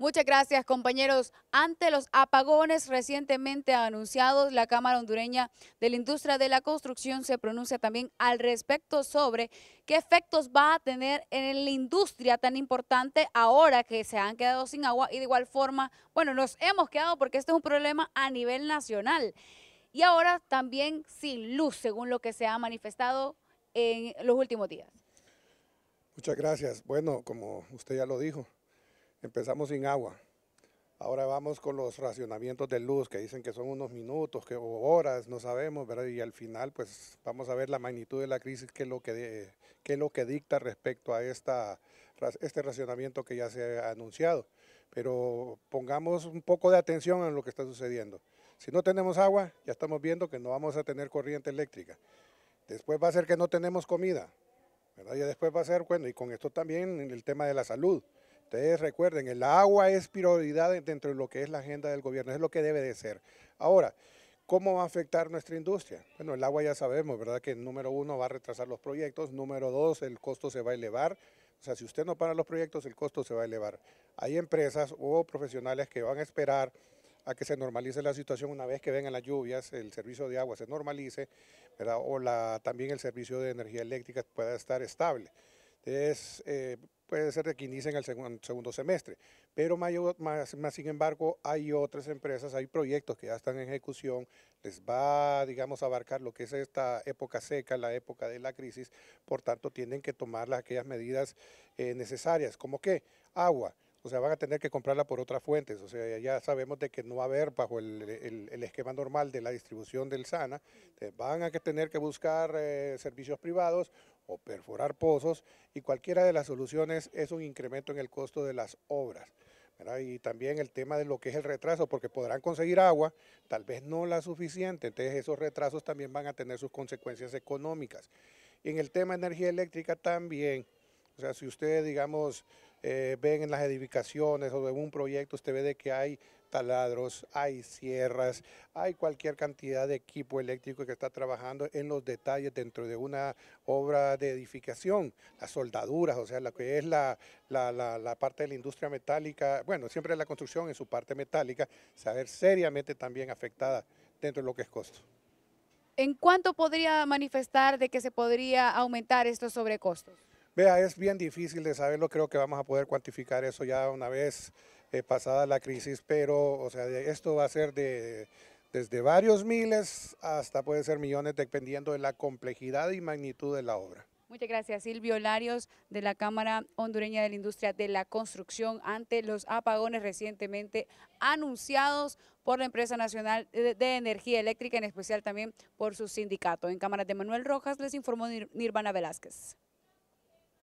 Muchas gracias, compañeros. Ante los apagones recientemente anunciados, la Cámara Hondureña de la Industria de la Construcción se pronuncia también al respecto sobre qué efectos va a tener en la industria tan importante ahora que se han quedado sin agua y de igual forma, bueno, nos hemos quedado porque este es un problema a nivel nacional. Y ahora también sin luz, según lo que se ha manifestado en los últimos días. Muchas gracias. Bueno, como usted ya lo dijo, Empezamos sin agua. Ahora vamos con los racionamientos de luz, que dicen que son unos minutos que, o horas, no sabemos, ¿verdad? Y al final, pues vamos a ver la magnitud de la crisis, qué es lo que, lo que dicta respecto a esta, este racionamiento que ya se ha anunciado. Pero pongamos un poco de atención en lo que está sucediendo. Si no tenemos agua, ya estamos viendo que no vamos a tener corriente eléctrica. Después va a ser que no tenemos comida, ¿verdad? Y después va a ser, bueno, y con esto también el tema de la salud. Ustedes recuerden, el agua es prioridad dentro de lo que es la agenda del gobierno, es lo que debe de ser. Ahora, ¿cómo va a afectar nuestra industria? Bueno, el agua ya sabemos, ¿verdad? Que número uno va a retrasar los proyectos, número dos, el costo se va a elevar. O sea, si usted no para los proyectos, el costo se va a elevar. Hay empresas o profesionales que van a esperar a que se normalice la situación una vez que vengan las lluvias, el servicio de agua se normalice, ¿verdad? O también el servicio de energía eléctrica pueda estar estable. Entonces, eh, puede ser de que inicien el segundo, semestre, pero más, sin embargo hay otras empresas, hay proyectos que ya están en ejecución, les va, digamos, a abarcar lo que es esta época seca, la época de la crisis, por tanto tienen que tomar aquellas medidas eh, necesarias, como que agua, o sea, van a tener que comprarla por otras fuentes. O sea, ya sabemos de que no va a haber bajo el, esquema normal de la distribución del SANA. van a tener que buscar eh, servicios privados o perforar pozos y cualquiera de las soluciones es un incremento en el costo de las obras. Y también el tema de lo que es el retraso, porque podrán conseguir agua, tal vez no la suficiente. Entonces esos retrasos también van a tener sus consecuencias económicas. Y en el tema de energía eléctrica también. O sea, si usted, digamos, eh, ven en las edificaciones o en un proyecto, usted ve que hay taladros, hay sierras, hay cualquier cantidad de equipo eléctrico que está trabajando en los detalles dentro de una obra de edificación, las soldaduras, o sea, la que es la, parte de la industria metálica, bueno, siempre la construcción en su parte metálica, saber seriamente también afectada dentro de lo que es costo. ¿En cuánto podría manifestar de que se podría aumentar estos sobrecostos? Vea, es bien difícil de saberlo, creo que vamos a poder cuantificar eso ya una vez eh, pasada la crisis, pero o sea, esto va a ser de, desde varios miles hasta puede ser millones dependiendo de la complejidad y magnitud de la obra. Muchas gracias, Silvio Larios, de la Cámara Hondureña de la Industria de la Construcción, ante los apagones recientemente anunciados por la Empresa Nacional de Energía Eléctrica, en especial también por su sindicato. En cámara de Manuel Rojas les informó Nirvana Velázquez.